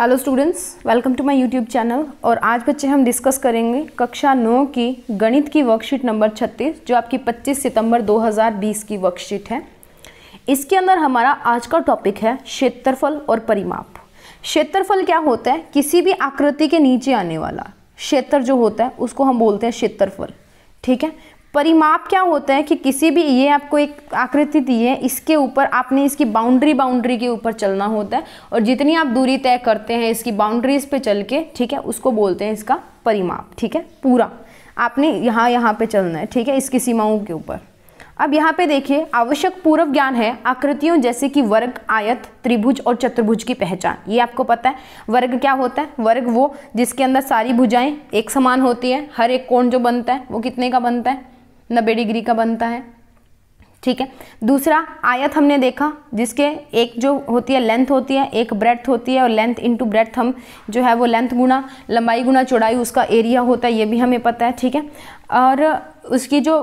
hello students welcome to my YouTube channel और आज बच्चे हम डिस्कस करेंगे कक्षा नौ की गणित की वर्कशीट नंबर 36 जो आपकी 25 सितंबर 2020 की वर्कशीट है इसके अंदर हमारा आज का टॉपिक है क्षेत्रफल और परिमाप क्षेत्रफल क्या होता है किसी भी आकृति के नीचे आने वाला क्षेत्र जो होता है उसको हम बोलते हैं क्षेत्रफल ठीक है परिमाप क्या होता है कि किसी भी ये आपको एक आकृति दी है इसके ऊपर आपने इसकी बाउंड्री बाउंड्री के ऊपर चलना होता है और जितनी आप दूरी तय करते हैं इसकी बाउंड्रीज पे चल के ठीक है उसको बोलते हैं इसका परिमाप ठीक है पूरा आपने यहाँ यहाँ पे चलना है ठीक है इसकी सीमाओं के ऊपर अब यहाँ पे देखिए आवश्यक पूर्व ज्ञान है आकृतियों जैसे कि वर्ग आयत त्रिभुज और चतुर्भुज की पहचान ये आपको पता है वर्ग क्या होता है वर्ग वो जिसके अंदर सारी भुजाएं एक समान होती है हर एक कोण जो बनता है वो कितने का बनता है नब्बे डिग्री का बनता है ठीक है दूसरा आयत हमने देखा जिसके एक जो होती है लेंथ होती है एक ब्रेथ होती है और लेंथ इनटू ब्रेथ हम जो है वो लेंथ गुना लंबाई गुना चौड़ाई उसका एरिया होता है ये भी हमें पता है ठीक है और उसकी जो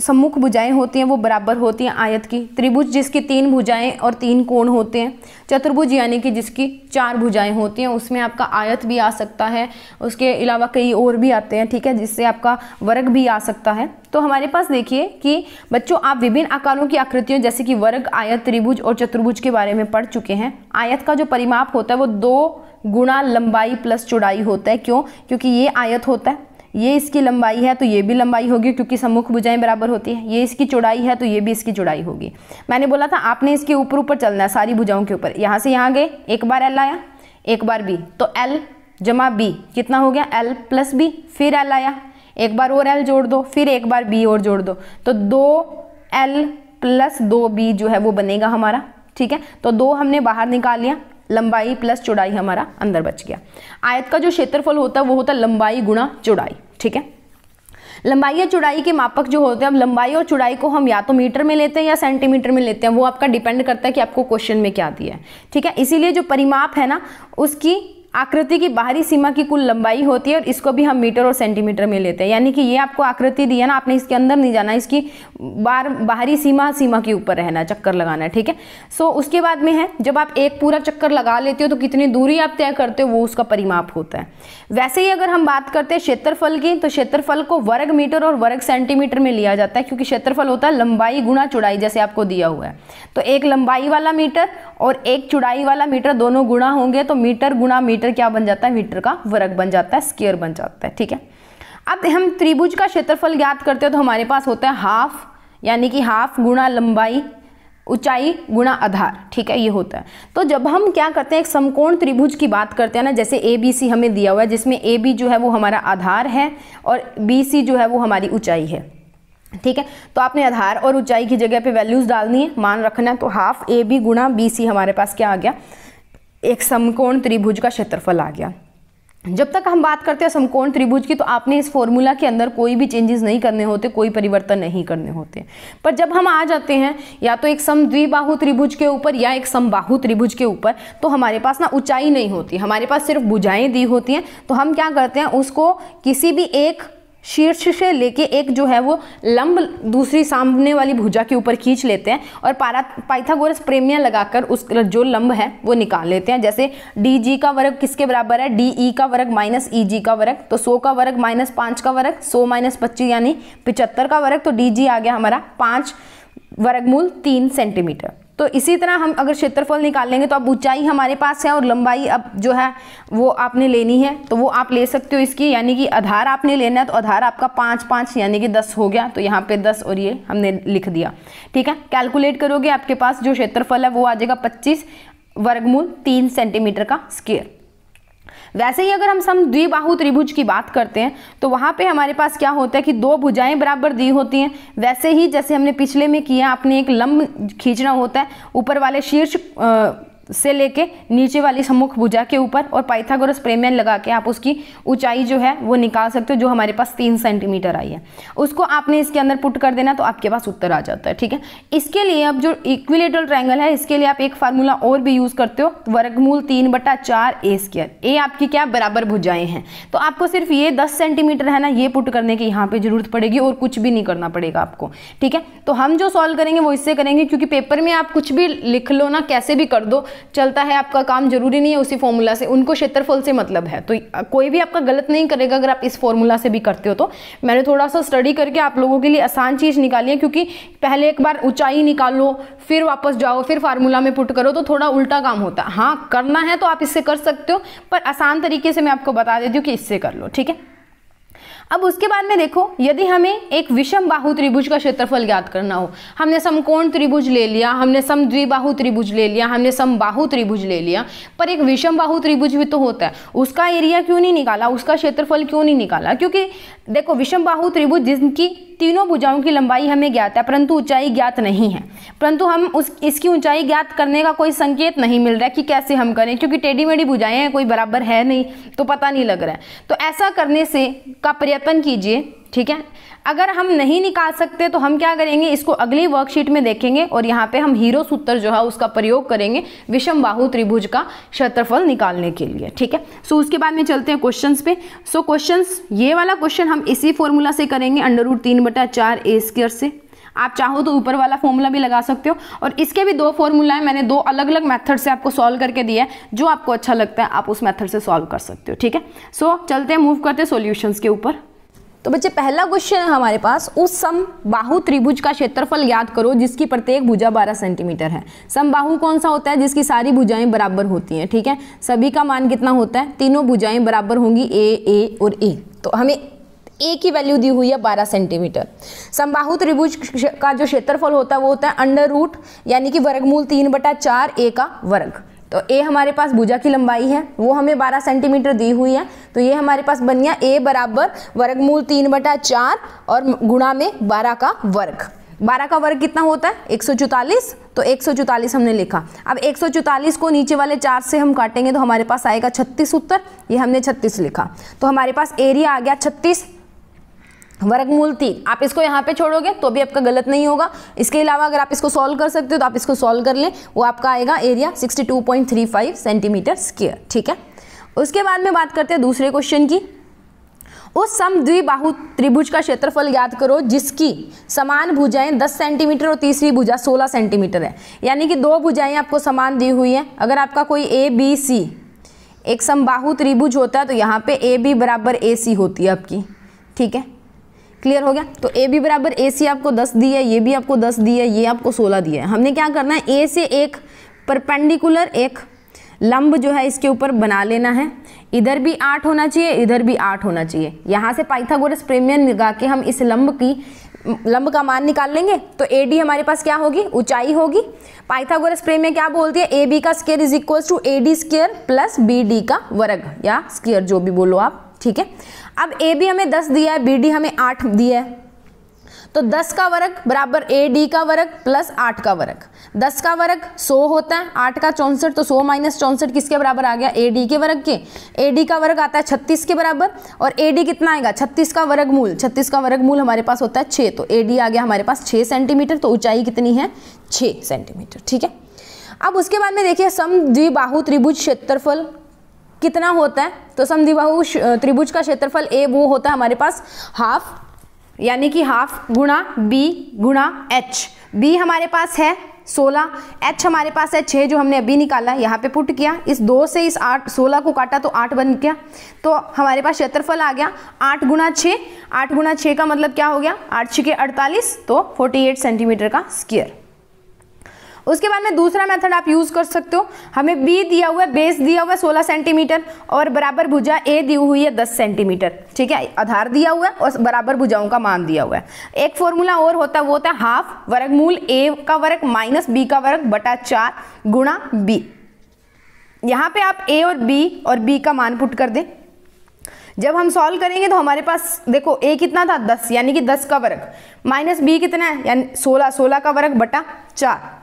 सम्मुख भुजाएं होती हैं वो बराबर होती हैं आयत की त्रिभुज जिसकी तीन भुजाएं और तीन कोण होते हैं चतुर्भुज यानी कि जिसकी चार भुजाएं होती हैं उसमें आपका आयत भी आ सकता है उसके अलावा कई और भी आते हैं ठीक है जिससे आपका वर्ग भी आ सकता है तो हमारे पास देखिए कि बच्चों आप विभिन्न आकारों की आकृतियों जैसे कि वर्ग आयत त्रिभुज और चतुर्भुज के बारे में पढ़ चुके हैं आयत का जो परिमाप होता है वो दो गुणा लंबाई प्लस चौड़ाई होता है क्यों क्योंकि ये आयत होता है ये इसकी लंबाई है तो ये भी लंबाई होगी क्योंकि सम्मुख भुजाएं बराबर होती हैं ये इसकी चौड़ाई है तो ये भी इसकी चौड़ाई होगी मैंने बोला था आपने इसके ऊपर ऊपर चलना है सारी भुजाओं के ऊपर यहाँ से यहाँ गए एक बार एल आया एक बार बी तो एल जमा बी कितना हो गया एल प्लस बी फिर एल आया एक बार और एल जोड़ दो फिर एक बार बी और जोड़ दो तो दो एल प्लस दो बी जो है वो बनेगा हमारा ठीक है तो दो हमने बाहर निकाल लिया लंबाई प्लस चौड़ाई हमारा अंदर बच गया आयत का जो क्षेत्रफल होता है वो होता है लंबाई गुणा चौड़ाई ठीक है लंबाई या चौड़ाई के मापक जो होते हैं अब लंबाई और चौड़ाई को हम या तो मीटर में लेते हैं या सेंटीमीटर में लेते हैं वो आपका डिपेंड करता है कि आपको क्वेश्चन में क्या दिया है ठीक है इसीलिए जो परिमाप है ना उसकी आकृति की बाहरी सीमा की कुल लंबाई होती है और इसको भी हम मीटर और सेंटीमीटर में लेते हैं यानी कि ये आपको आकृति दी है ना आपने इसके अंदर नहीं जाना इसकी बार बाहरी सीमा सीमा के ऊपर रहना चक्कर लगाना है ठीक है सो उसके बाद में है जब आप एक पूरा चक्कर लगा लेते हो तो कितनी दूरी आप तय करते हो वो उसका परिमाप होता है वैसे ही अगर हम बात करते हैं क्षेत्रफल की तो क्षेत्रफल को वर्ग मीटर और वर्ग सेंटीमीटर में लिया जाता है क्योंकि क्षेत्रफल होता है लंबाई गुणा चुड़ाई जैसे आपको दिया हुआ है तो एक लंबाई वाला मीटर और एक चुड़ाई वाला मीटर दोनों गुणा होंगे तो मीटर गुणा मीटर मीटर क्या बन जाता है मीटर का वर्ग बन जाता है स्केयर बन जाता है ठीक है अब हम त्रिभुज का क्षेत्रफल ज्ञात करते हो तो हमारे पास होता है हाफ यानी कि हाफ गुणा लंबाई ऊंचाई गुणा आधार ठीक है ये होता है तो जब हम क्या करते हैं एक समकोण त्रिभुज की बात करते हैं ना जैसे ए बी सी हमें दिया हुआ है जिसमें ए बी जो है वो हमारा आधार है और बी सी जो है वो हमारी ऊंचाई है ठीक है तो आपने आधार और ऊंचाई की जगह पे वैल्यूज़ डालनी है मान रखना है तो हाफ ए बी गुणा बी सी हमारे पास क्या आ गया एक समकोण त्रिभुज का क्षेत्रफल आ गया जब तक हम बात करते हैं समकोण त्रिभुज की तो आपने इस फॉर्मूला के अंदर कोई भी चेंजेस नहीं करने होते कोई परिवर्तन नहीं करने होते पर जब हम आ जाते हैं या तो एक सम द्विबाहु त्रिभुज के ऊपर या एक समबाहु त्रिभुज के ऊपर तो हमारे पास ना ऊंचाई नहीं होती हमारे पास सिर्फ बुझाएं दी होती हैं तो हम क्या करते हैं उसको किसी भी एक शीर्ष से लेके एक जो है वो लंब दूसरी सामने वाली भुजा के ऊपर खींच लेते हैं और पारा पाइथागोरस प्रेमिया लगाकर उस जो लंब है वो निकाल लेते हैं जैसे डी जी का वर्ग किसके बराबर है डी ई e का वर्ग माइनस ई e जी का वर्ग तो सौ का वर्ग माइनस पाँच का वर्ग सौ माइनस पच्चीस यानी पिचहत्तर का वर्ग तो डी जी आ गया हमारा पाँच वर्गमूल तीन सेंटीमीटर तो इसी तरह हम अगर क्षेत्रफल निकाल लेंगे तो अब ऊंचाई हमारे पास है और लंबाई अब जो है वो आपने लेनी है तो वो आप ले सकते हो इसकी यानी कि आधार आपने लेना है तो आधार आपका पाँच पाँच यानी कि दस हो गया तो यहाँ पे दस और ये हमने लिख दिया ठीक है कैलकुलेट करोगे आपके पास जो क्षेत्रफल है वो आ जाएगा पच्चीस वर्गमूल तीन सेंटीमीटर का स्केयर वैसे ही अगर हम सम द्विबाहु त्रिभुज की बात करते हैं तो वहाँ पे हमारे पास क्या होता है कि दो भुजाएं बराबर दी होती हैं वैसे ही जैसे हमने पिछले में किया आपने एक लंब खींचना होता है ऊपर वाले शीर्ष से लेके नीचे वाली सम्मुख भुजा के ऊपर और पाइथागोरस प्रेमियन लगा के आप उसकी ऊंचाई जो है वो निकाल सकते हो जो हमारे पास तीन सेंटीमीटर आई है उसको आपने इसके अंदर पुट कर देना तो आपके पास उत्तर आ जाता है ठीक है इसके लिए अब जो इक्विलेटरल ट्रायंगल है इसके लिए आप एक फार्मूला और भी यूज़ करते हो वर्गमूल तीन बटा चार ए स्केयर ए आपकी क्या बराबर भुजाएं हैं तो आपको सिर्फ ये दस सेंटीमीटर है ना ये पुट करने की यहाँ पर ज़रूरत पड़ेगी और कुछ भी नहीं करना पड़ेगा आपको ठीक है तो हम जो सॉल्व करेंगे वो इससे करेंगे क्योंकि पेपर में आप कुछ भी लिख लो ना कैसे भी कर दो चलता है आपका काम जरूरी नहीं है उसी फॉर्मूला से उनको क्षेत्रफल से मतलब है तो कोई भी आपका गलत नहीं करेगा अगर आप इस फॉर्मूला से भी करते हो तो मैंने थोड़ा सा स्टडी करके आप लोगों के लिए आसान चीज़ निकाली है क्योंकि पहले एक बार ऊंचाई निकालो फिर वापस जाओ फिर फार्मूला में पुट करो तो थोड़ा उल्टा काम होता है हाँ करना है तो आप इससे कर सकते हो पर आसान तरीके से मैं आपको बता देती हूँ कि इससे कर लो ठीक है अब उसके बाद में देखो यदि हमें एक विषम बाहु त्रिभुज का क्षेत्रफल ज्ञात करना हो हमने समकोण त्रिभुज ले लिया हमने सम द्विबाहु त्रिभुज ले लिया हमने सम बाहु त्रिभुज ले लिया पर एक विषम बाहु त्रिभुज भी तो होता है उसका एरिया क्यों नहीं निकाला उसका क्षेत्रफल क्यों नहीं निकाला क्योंकि देखो विषम बाहु त्रिभुज जिनकी तीनों भुजाओं की लंबाई हमें ज्ञात है परंतु ऊंचाई ज्ञात नहीं है परंतु हम उस इसकी ऊंचाई ज्ञात करने का कोई संकेत नहीं मिल रहा है कि कैसे हम करें क्योंकि टेढ़ी मेढ़ी भुजाएं हैं कोई बराबर है नहीं तो पता नहीं लग रहा है तो ऐसा करने से का प्रयत्न कीजिए ठीक है अगर हम नहीं निकाल सकते तो हम क्या करेंगे इसको अगली वर्कशीट में देखेंगे और यहाँ पे हम हीरो सूत्र जो है उसका प्रयोग करेंगे विषम बाहु त्रिभुज का क्षेत्रफल निकालने के लिए ठीक है सो उसके बाद में चलते हैं क्वेश्चन पे सो क्वेश्चन ये वाला क्वेश्चन हम इसी फॉर्मूला से करेंगे अंडर रूट तीन बटा चार ए से आप चाहो तो ऊपर वाला फॉर्मूला भी लगा सकते हो और इसके भी दो फॉर्मूला है मैंने दो अलग अलग मेथड से आपको सॉल्व करके दिया है जो आपको अच्छा लगता है आप उस मेथड से सॉल्व कर सकते हो ठीक है सो so, चलते हैं मूव करते हैं सोल्यूशंस के ऊपर तो बच्चे पहला क्वेश्चन है हमारे पास उस सम बाहु त्रिभुज का क्षेत्रफल याद करो जिसकी प्रत्येक भुजा 12 सेंटीमीटर है सम बाहु कौन सा होता है जिसकी सारी भुजाएं बराबर होती हैं ठीक है सभी का मान कितना होता है तीनों भुजाएं बराबर होंगी ए ए और ए तो हमें ए की वैल्यू दी हुई है 12 सेंटीमीटर समबाहु त्रिभुज का जो क्षेत्रफल होता है वो होता है अंडर रूट यानी कि वर्गमूल तीन बटा चार ए का वर्ग तो ए हमारे पास भुजा की लंबाई है वो हमें 12 सेंटीमीटर दी हुई है तो ये हमारे पास बन गया ए बराबर वर्गमूल तीन बटा चार और गुणा में 12 का वर्ग 12 का वर्ग कितना होता है एक तो एक हमने लिखा अब एक को नीचे वाले चार से हम काटेंगे तो हमारे पास आएगा छत्तीस उत्तर ये हमने छत्तीस लिखा तो हमारे पास एरिया आ गया छत्तीस वर्गमूल तीन आप इसको यहाँ पे छोड़ोगे तो भी आपका गलत नहीं होगा इसके अलावा अगर आप इसको सॉल्व कर सकते हो तो आप इसको सॉल्व कर लें वो आपका आएगा एरिया 62.35 सेंटीमीटर स्क्वेयर ठीक है उसके बाद में बात करते हैं दूसरे क्वेश्चन की उस सम द्विबाहु त्रिभुज का क्षेत्रफल ज्ञात करो जिसकी समान भुजाएं 10 सेंटीमीटर और तीसरी भुजा 16 सेंटीमीटर है यानी कि दो भुजाएं आपको समान दी हुई हैं अगर आपका कोई ए बी सी एक समबाहु त्रिभुज होता है तो यहाँ पे ए बी बराबर ए सी होती है आपकी ठीक है क्लियर हो गया तो ए बी बराबर ए सी आपको दस दी है ये भी आपको दस दी है ये आपको सोलह दी है हमने क्या करना है ए से एक परपेंडिकुलर एक लंब जो है इसके ऊपर बना लेना है इधर भी आठ होना चाहिए इधर भी आठ होना चाहिए यहाँ से पाइथागोरस प्रेमियम लगा के हम इस लंब की लंब का मान निकाल लेंगे तो ए डी हमारे पास क्या होगी ऊंचाई होगी पाइथागोरस प्रेमियम क्या बोलती है ए बी का square is equal to A D square plus B D का वर्ग या स्केयर जो भी बोलो आप ठीक है अब ए बी हमें दस दिया है बी डी हमें आठ दिया है तो 10 का वर्ग बराबर ए डी का वर्ग प्लस 8 का वर्ग 10 का वर्ग 100 होता है 8 का चौंसठ तो 100 माइनस चौंसठ किसके बराबर आ गया ए डी के वर्ग के ए डी का वर्ग आता है 36 के बराबर और ए डी कितना आएगा 36 का वर्ग मूल 36 का वर्ग मूल हमारे पास होता है 6 तो ए डी आ गया हमारे पास 6 सेंटीमीटर तो ऊंचाई कितनी है छ सेंटीमीटर ठीक है अब उसके बाद में देखिए सम द्विबाहु त्रिभुज क्षेत्रफल कितना होता है तो समधिबाहु त्रिभुज का क्षेत्रफल ए वो होता है हमारे पास हाफ यानी कि हाफ गुणा बी गुणा एच बी हमारे पास है 16 एच हमारे पास है 6 जो हमने अभी निकाला यहाँ पे पुट किया इस दो से इस आठ सोलह को काटा तो आठ बन गया तो हमारे पास क्षेत्रफल आ गया आठ गुना छः आठ गुना छः का मतलब क्या हो गया आठ छः के अड़तालीस तो 48 सेंटीमीटर का स्क्वायर उसके बाद में दूसरा मेथड आप यूज़ कर सकते हो हमें बी दिया हुआ है बेस दिया हुआ है सोलह सेंटीमीटर और बराबर भुजा ए दी हुई है दस सेंटीमीटर ठीक है आधार दिया हुआ है और बराबर भुजाओं का मान दिया हुआ है एक फॉर्मूला और होता है वो होता है हाफ वर्ग मूल ए का वर्ग माइनस बी का वर्ग बटा चार गुणा बी यहाँ पे आप ए और बी और बी का मान पुट कर दें जब हम सॉल्व करेंगे तो हमारे पास देखो ए कितना था दस यानी कि दस का वर्ग माइनस बी कितना है यानी सोलह सोलह का वर्ग बटा चार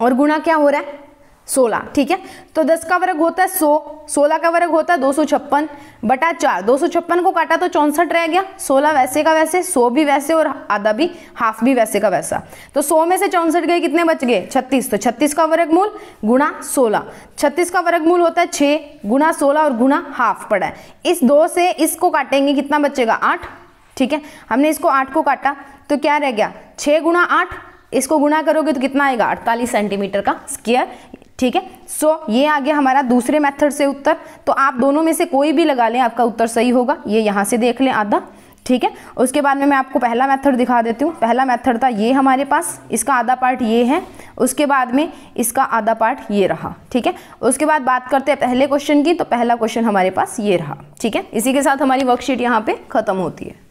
और गुणा क्या हो रहा है सोलह ठीक है तो दस का वर्ग होता है सौ सोलह का वर्ग होता है दो सौ छप्पन बटा चार दो सौ छप्पन को काटा तो चौंसठ रह गया सोलह वैसे का वैसे सौ भी वैसे और आधा भी हाफ भी वैसे का वैसा तो सौ में से चौंसठ गए कितने बच गए छत्तीस तो छत्तीस का वर्ग मूल गुणा सोलह छत्तीस का वर्ग मूल होता है छः गुणा सोलह और गुणा हाफ पड़ा है इस दो से इसको काटेंगे कितना बचेगा आठ ठीक है हमने इसको आठ को काटा तो क्या रह गया छः गुणा आठ इसको गुणा करोगे तो कितना आएगा अड़तालीस सेंटीमीटर का स्केयर ठीक है सो so, ये आ गया हमारा दूसरे मेथड से उत्तर तो आप दोनों में से कोई भी लगा लें आपका उत्तर सही होगा ये यहाँ से देख लें आधा ठीक है उसके बाद में मैं आपको पहला मेथड दिखा देती हूँ पहला मेथड था ये हमारे पास इसका आधा पार्ट ये है उसके बाद में इसका आधा पार्ट ये रहा ठीक है उसके बाद बात करते हैं पहले क्वेश्चन की तो पहला क्वेश्चन हमारे पास ये रहा ठीक है इसी के साथ हमारी वर्कशीट यहाँ पे ख़त्म होती है